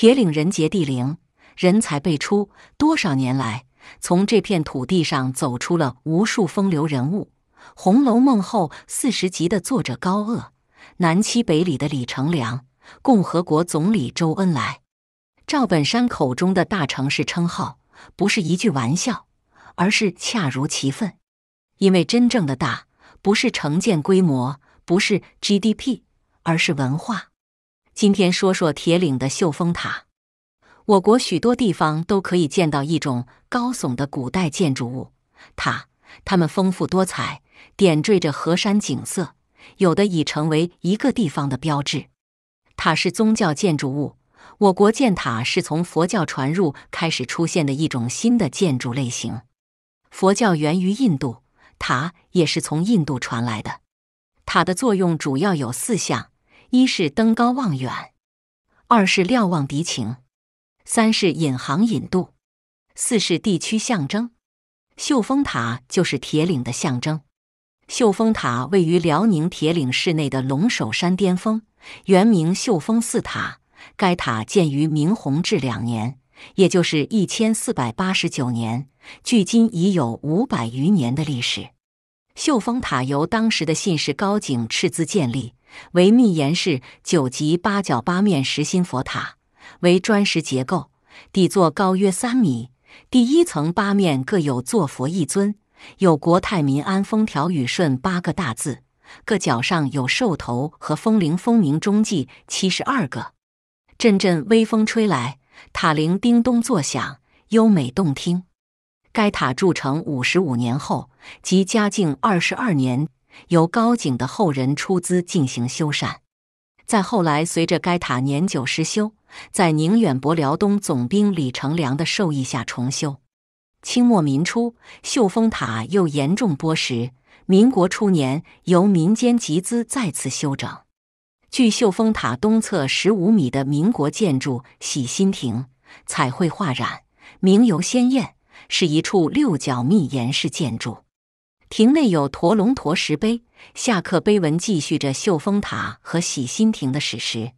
铁岭人杰地灵，人才辈出。多少年来，从这片土地上走出了无数风流人物，《红楼梦》后四十集的作者高鹗，南七北李的李成梁，共和国总理周恩来，赵本山口中的大城市称号，不是一句玩笑，而是恰如其分。因为真正的大，不是城建规模，不是 GDP，而是文化。今天说说铁岭的秀峰塔。我国许多地方都可以见到一种高耸的古代建筑物——塔，它们丰富多彩，点缀着河山景色，有的已成为一个地方的标志。塔是宗教建筑物，我国建塔是从佛教传入开始出现的一种新的建筑类型。佛教源于印度，塔也是从印度传来的。塔的作用主要有四项。一是登高望远，二是瞭望敌情，三是引航引渡，四是地区象征。秀峰塔就是铁岭的象征。秀峰塔位于辽宁铁岭市内的龙首山巅峰，原名秀峰寺塔。该塔建于明弘治两年，也就是一千四百八十九年，距今已有五百余年的历史。秀峰塔由当时的信士高景斥资建立。为密檐式九级八角八面实心佛塔，为砖石结构，底座高约三米。第一层八面各有坐佛一尊，有“国泰民安，风调雨顺”八个大字，各角上有兽头和风铃，风鸣钟记七十二个。阵阵微风吹来，塔铃叮咚作响，优美动听。该塔筑成五十五年后，即嘉靖二十二年。由高景的后人出资进行修缮。再后来，随着该塔年久失修，在宁远伯辽东总兵李成梁的授意下重修。清末民初，秀峰塔又严重剥蚀。民国初年，由民间集资再次修整。距秀峰塔东侧十五米的民国建筑洗心亭，彩绘画染，明油鲜艳，是一处六角密檐式建筑。亭内有驼龙驼石碑，下刻碑文，继续着秀峰塔和洗心亭的史实。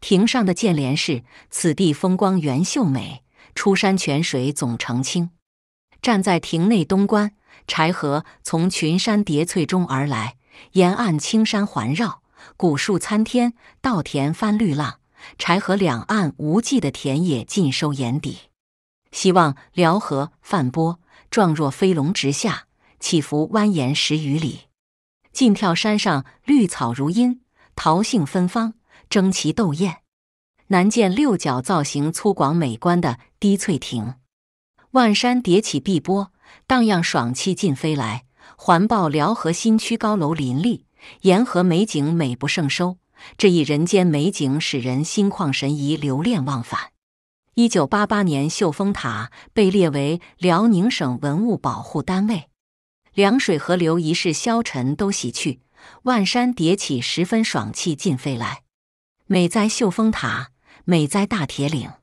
亭上的建联是：“此地风光原秀美，出山泉水总澄清。”站在亭内东观，柴河从群山叠翠中而来，沿岸青山环绕，古树参天，稻田翻绿浪，柴河两岸无际的田野尽收眼底。希望辽河泛波，状若飞龙直下。起伏蜿蜒十余里，近眺山上绿草如茵，桃杏芬芳，争奇斗艳。南见六角造型粗犷美观的滴翠亭，万山叠起，碧波荡漾，爽气尽飞来，环抱辽河新区高楼林立，沿河美景美不胜收。这一人间美景使人心旷神怡，留恋忘返。一九八八年，秀峰塔被列为辽宁省文物保护单位。凉水河流一世消沉都洗去，万山叠起十分爽气尽飞来。美哉秀峰塔，美哉大铁岭。